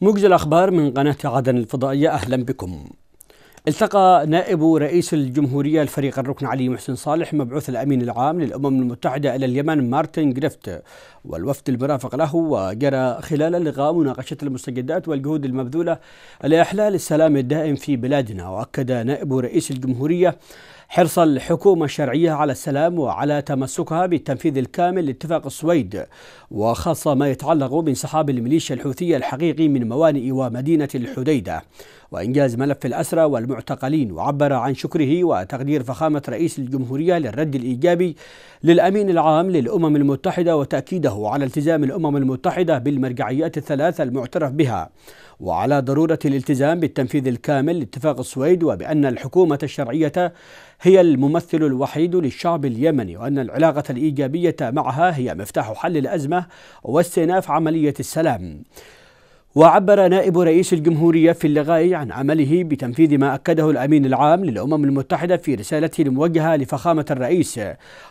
موجز الأخبار من قناة عدن الفضائية أهلا بكم التقى نائب رئيس الجمهورية الفريق الركن علي محسن صالح مبعوث الأمين العام للأمم المتحدة إلى اليمن مارتن جريفت والوفد المرافق له وجرى خلال اللقاء مناقشة المستجدات والجهود المبذولة لإحلال السلام الدائم في بلادنا وأكد نائب رئيس الجمهورية حرص الحكومة الشرعية على السلام وعلى تمسكها بالتنفيذ الكامل لاتفاق السويد وخاصة ما يتعلق بانسحاب الميليشيا الحوثية الحقيقي من موانئ ومدينة الحديدة وإنجاز ملف الأسرى والمعتقلين وعبر عن شكره وتقدير فخامة رئيس الجمهورية للرد الإيجابي للأمين العام للأمم المتحدة وتأكيده على التزام الأمم المتحدة بالمرجعيات الثلاثة المعترف بها وعلى ضرورة الالتزام بالتنفيذ الكامل لاتفاق السويد وبأن الحكومة الشرعية هي الممثل الوحيد للشعب اليمني وأن العلاقة الإيجابية معها هي مفتاح حل الأزمة واستئناف عملية السلام وعبر نائب رئيس الجمهورية في اللغاي عن عمله بتنفيذ ما أكده الأمين العام للأمم المتحدة في رسالته الموجهة لفخامة الرئيس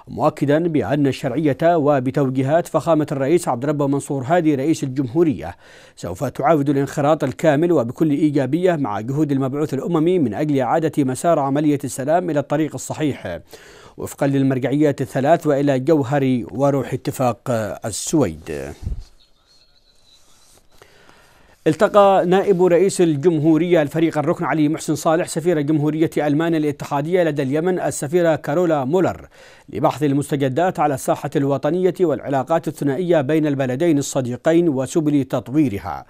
مؤكدا بأن الشرعية وبتوجيهات فخامة الرئيس عبد ربه منصور هادي رئيس الجمهورية سوف تعاود الانخراط الكامل وبكل إيجابية مع جهود المبعوث الأممي من أجل إعادة مسار عملية السلام إلى الطريق الصحيح وفقا للمرجعيات الثلاث وإلى جوهر وروح اتفاق السويد التقى نائب رئيس الجمهورية الفريق الركن علي محسن صالح سفير جمهورية ألمانيا الاتحادية لدى اليمن السفيرة كارولا مولر لبحث المستجدات على الساحة الوطنية والعلاقات الثنائية بين البلدين الصديقين وسبل تطويرها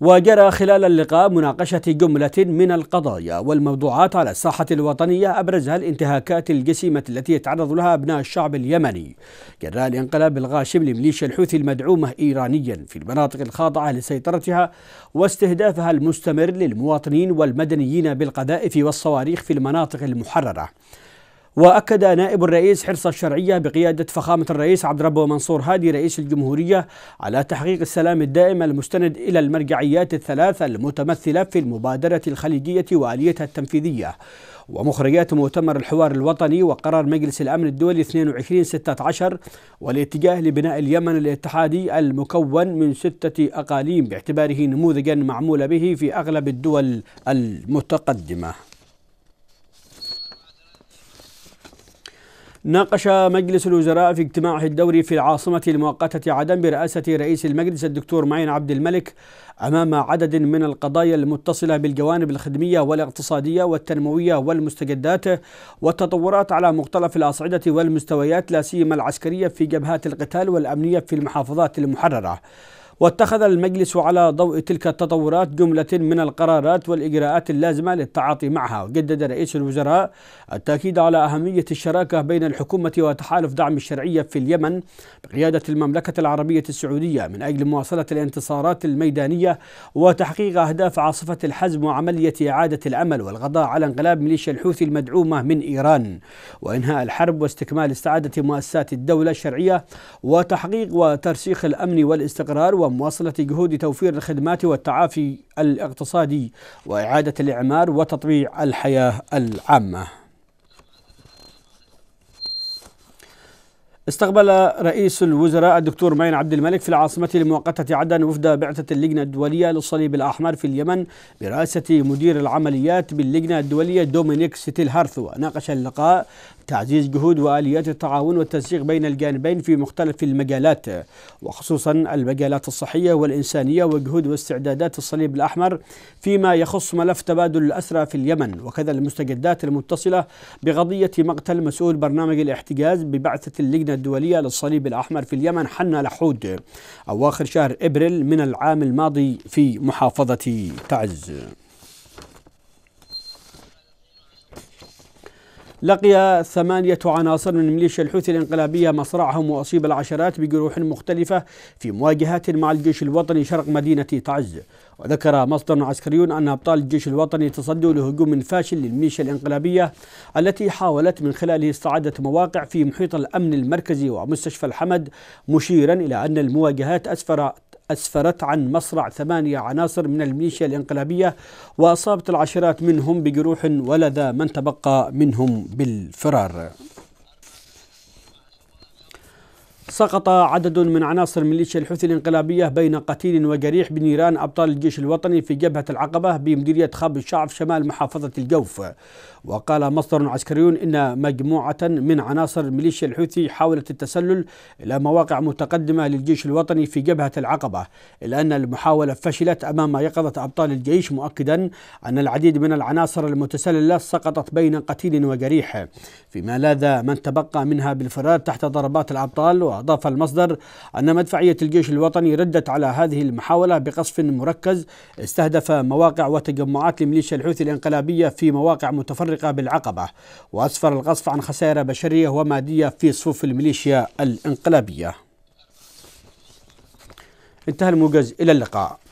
وجرى خلال اللقاء مناقشة جملة من القضايا والموضوعات على الساحة الوطنية أبرزها الانتهاكات الجسيمة التي يتعرض لها أبناء الشعب اليمني جراء الانقلاب الغاشم لميليشيا الحوثي المدعومة إيرانيا في المناطق الخاضعة لسيطرتها واستهدافها المستمر للمواطنين والمدنيين بالقذائف والصواريخ في المناطق المحررة وأكد نائب الرئيس حرص الشرعية بقيادة فخامة الرئيس عبد ربه منصور هادي رئيس الجمهورية على تحقيق السلام الدائم المستند إلى المرجعيات الثلاث المتمثلة في المبادرة الخليجية وآليتها التنفيذية ومخرجات مؤتمر الحوار الوطني وقرار مجلس الأمن الدولي 2216 والاتجاه لبناء اليمن الاتحادي المكون من ستة أقاليم باعتباره نموذجا معمول به في أغلب الدول المتقدمة ناقش مجلس الوزراء في اجتماعه الدوري في العاصمة المؤقتة عدن برئاسة رئيس المجلس الدكتور معين عبد الملك أمام عدد من القضايا المتصلة بالجوانب الخدمية والاقتصادية والتنموية والمستجدات والتطورات على مختلف الأصعدة والمستويات لا سيما العسكرية في جبهات القتال والأمنية في المحافظات المحررة. واتخذ المجلس على ضوء تلك التطورات جملة من القرارات والإجراءات اللازمة للتعاطي معها وجدد رئيس الوزراء التأكيد على أهمية الشراكة بين الحكومة وتحالف دعم الشرعية في اليمن بقيادة المملكة العربية السعودية من أجل مواصلة الانتصارات الميدانية وتحقيق أهداف عاصفة الحزم وعملية إعادة الأمل والغضاء على انقلاب ميليشيا الحوثي المدعومة من إيران وإنهاء الحرب واستكمال استعادة مؤسسات الدولة الشرعية وتحقيق وترسيخ الأمن والاستقرار ومواصلة جهود توفير الخدمات والتعافي الاقتصادي وإعادة الإعمار وتطبيع الحياة العامة. استقبل رئيس الوزراء الدكتور معين عبد الملك في العاصمة المؤقتة عدن وفد بعثة اللجنة الدولية للصليب الأحمر في اليمن برئاسة مدير العمليات باللجنة الدولية دومينيك ستيل هارثو ناقش اللقاء تعزيز جهود وآليات التعاون والتنسيق بين الجانبين في مختلف المجالات وخصوصا المجالات الصحية والإنسانية وجهود واستعدادات الصليب الأحمر فيما يخص ملف تبادل الأسرى في اليمن وكذا المستجدات المتصلة بقضية مقتل مسؤول برنامج الاحتجاز ببعثة اللجنة الدولية للصليب الأحمر في اليمن حنا لحود أواخر شهر إبريل من العام الماضي في محافظة تعز لقي ثمانية عناصر من ميليشيا الحوثي الانقلابية مصرعهم وأصيب العشرات بجروح مختلفة في مواجهات مع الجيش الوطني شرق مدينة تعز وذكر مصدر عسكري أن أبطال الجيش الوطني تصدوا لهجوم فاشل للميليشيا الانقلابية التي حاولت من خلاله استعادة مواقع في محيط الأمن المركزي ومستشفى الحمد مشيرا إلى أن المواجهات أسفر أسفرت عن مصرع ثمانية عناصر من الميليشيا الإنقلابية وأصابت العشرات منهم بجروح ولذا من تبقى منهم بالفرار سقط عدد من عناصر ميليشيا الحوثي الانقلابية بين قتيل وجريح بنيران أبطال الجيش الوطني في جبهة العقبة بمديرية خاب الشعب شمال محافظة الجوف وقال مصدر عسكري إن مجموعة من عناصر ميليشيا الحوثي حاولت التسلل إلى مواقع متقدمة للجيش الوطني في جبهة العقبة إلا أن المحاولة فشلت أمام يقظة أبطال الجيش مؤكدا أن العديد من العناصر المتسللة سقطت بين قتيل وجريح فيما لذا من تبقى منها بالفرار تحت ضربات الأبطال وأضاف المصدر أن مدفعية الجيش الوطني ردت على هذه المحاولة بقصف مركز استهدف مواقع وتجمعات لميليشيا الحوثي الانقلابية في مواقع متفرقة بالعقبة وأسفر القصف عن خسائر بشرية ومادية في صفوف الميليشيا الانقلابية انتهى الموجز إلى اللقاء